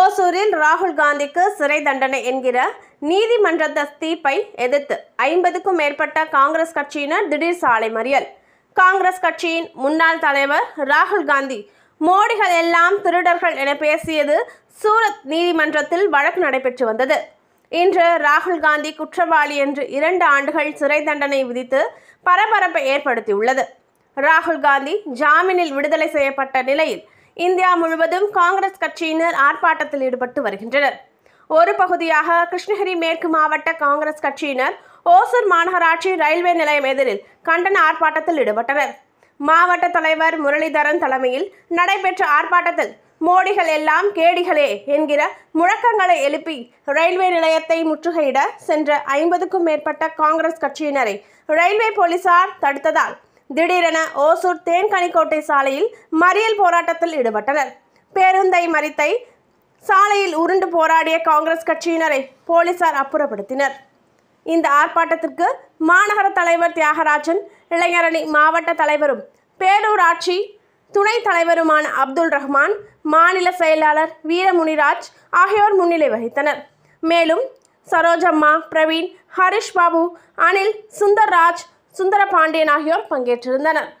ஓசூரில் ராகுல் காந்திக்கு சிறை தண்டனை என்கிற நீதிமன்றத்த தீர்ப்பை எதிர்த்து ஐம்பதுக்கும் மேற்பட்ட காங்கிரஸ் கட்சியினர் திடீர் சாலை மறியல் காங்கிரஸ் கட்சியின் முன்னாள் தலைவர் ராகுல் காந்தி மோடிகள் எல்லாம் திருடர்கள் என பேசியது சூரத் நீதிமன்றத்தில் வழக்கு நடைபெற்று வந்தது இன்று ராகுல் காந்தி குற்றவாளி என்று இரண்டு ஆண்டுகள் சிறை தண்டனை விதித்து பரபரப்பை ஏற்படுத்தியுள்ளது ராகுல் காந்தி ஜாமீனில் விடுதலை செய்யப்பட்ட நிலையில் இந்தியா முழுவதும் காங்கிரஸ் கட்சியினர் ஆர்ப்பாட்டத்தில் ஈடுபட்டு வருகின்றனர் ஒரு பகுதியாக கிருஷ்ணகிரி மேற்கு மாவட்ட காங்கிரஸ் கட்சியினர் ஓசூர் மாநகராட்சி ரயில்வே நிலையம் எதிரில் கண்டன ஆர்ப்பாட்டத்தில் ஈடுபட்டனர் மாவட்ட தலைவர் முரளிதரன் தலைமையில் நடைபெற்ற ஆர்ப்பாட்டத்தில் மோடிகள் எல்லாம் கேடிகளே என்கிற முழக்கங்களை எழுப்பி ரயில்வே நிலையத்தை முற்றுகையிட சென்ற ஐம்பதுக்கும் மேற்பட்ட காங்கிரஸ் கட்சியினரை ரயில்வே போலீசார் தடுத்ததால் திடீரென ஓசூர் தேன்கனிக்கோட்டை சாலையில் மறியல் போராட்டத்தில் ஈடுபட்டனர் பேருந்தை மறித்தை சாலையில் உருண்டு போராடிய காங்கிரஸ் கட்சியினரை போலீசார் அப்புறப்படுத்தினர் இந்த ஆர்ப்பாட்டத்திற்கு மாநகர தலைவர் தியாகராஜன் இளைஞரணி மாவட்ட தலைவரும் பேரூராட்சி துணைத் தலைவருமான அப்துல் ரஹ்மான் மாநில செயலாளர் வீரமுனிராஜ் ஆகியோர் முன்னிலை வகித்தனர் மேலும் சரோஜம்மா பிரவீன் ஹரிஷ் பாபு அனில் சுந்தர்ராஜ் சுந்தர பாண்டியன் ஆகியோர் பங்கேற்றிருந்தனர்